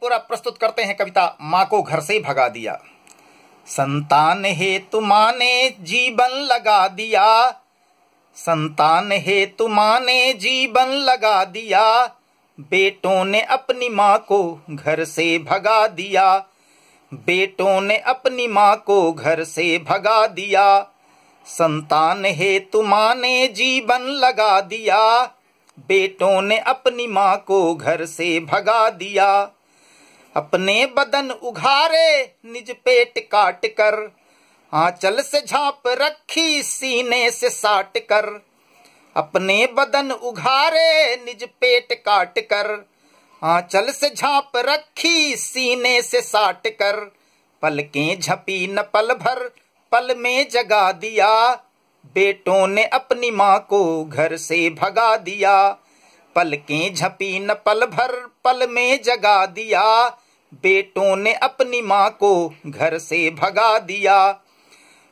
पूरा प्रस्तुत करते हैं कविता माँ को घर से भगा दिया संतान है तुम्हारे जीवन लगा दिया संतान है माँ जीवन लगा दिया बेटों ने अपनी माँ को घर से भगा दिया बेटों ने अपनी माँ को घर से भगा दिया संतान है तुम्हारे जीवन लगा दिया बेटों ने अपनी माँ को घर से भगा दिया अपने बदन उघारे निज पेट काट कर आंचल से झाप रखी सीने से साट कर अपने बदन उघारे निज पेट काट कर आंचल से झाप रखी सीने से साट कर पलकें झपी न पल भर पल में जगा दिया बेटों ने अपनी माँ को घर से भगा दिया पलकें झपी न पल भर पल में जगा दिया बेटों ने अपनी माँ को घर से भगा दिया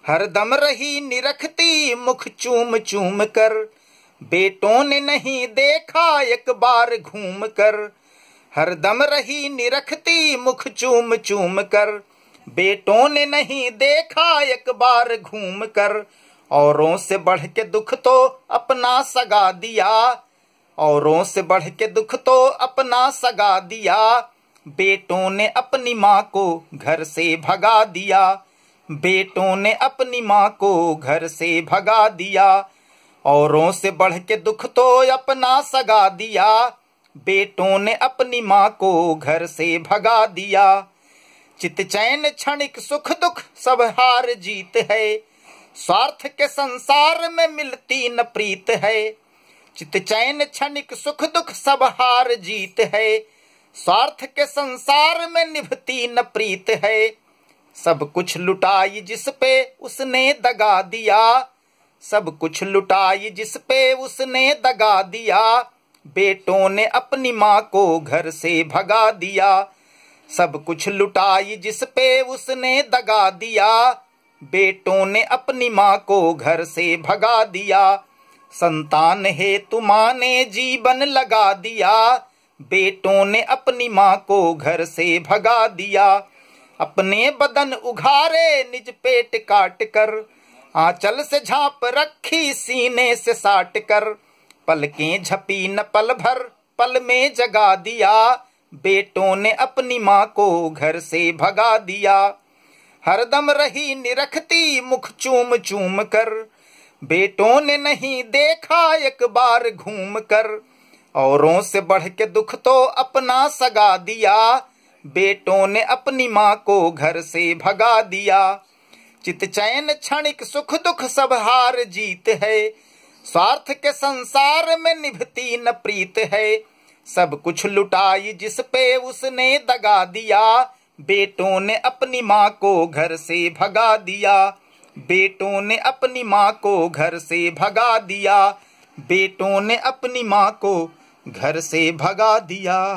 हरदम रही निरखती मुख चूम चूम कर बेटों ने नहीं देखा एक बार घूम कर हरदम रही निरखती मुख चूम चूम कर बेटों ने नहीं देखा एक बार घूम कर औरों से बढ़ के दुख तो अपना सगा दिया औरों से बढ़ के दुख तो अपना सगा दिया बेटों ने अपनी माँ को घर से भगा दिया बेटों ने अपनी माँ को घर से भगा दिया औरों से बढ़ के दुख तो अपना सगा दिया बेटों ने अपनी माँ को घर से भगा दिया चित चैन क्षणिक सुख दुख सब हार जीत है स्वार्थ के संसार में मिलती न प्रीत है चित चैन क्षणिक सुख दुख सब हार जीत है स्वार्थ के संसार में निभती न प्रीत है सब कुछ लुटाई जिस पे उसने दगा दिया सब कुछ लुटाई जिस पे उसने दगा दिया बेटों ने अपनी माँ को घर से भगा दिया सब कुछ लुटाई जिस पे उसने दगा दिया बेटों ने अपनी माँ को घर से भगा दिया संतान है तुम्हारे जीवन लगा दिया बेटों ने अपनी माँ को घर से भगा दिया अपने बदन उघारे निज पेट काट कर आंचल से झाप रखी सीने से साट कर पलकें झपी न पल भर पल में जगा दिया बेटों ने अपनी माँ को घर से भगा दिया हरदम रही निरखती मुख चूम चूम कर बेटों ने नहीं देखा एक बार घूम कर औरों से बढ़ के दुख तो अपना सगा दिया बेटों ने अपनी माँ को घर से भगा दिया चित चैन क्षणिक सुख दुख सब हार जीत है स्वार्थ के संसार में निभती न प्रीत है सब कुछ लुटाई जिस पे उसने दगा दिया बेटों ने अपनी माँ को घर से भगा दिया बेटों ने अपनी माँ को घर से भगा दिया बेटों ने अपनी माँ को घर से भगा दिया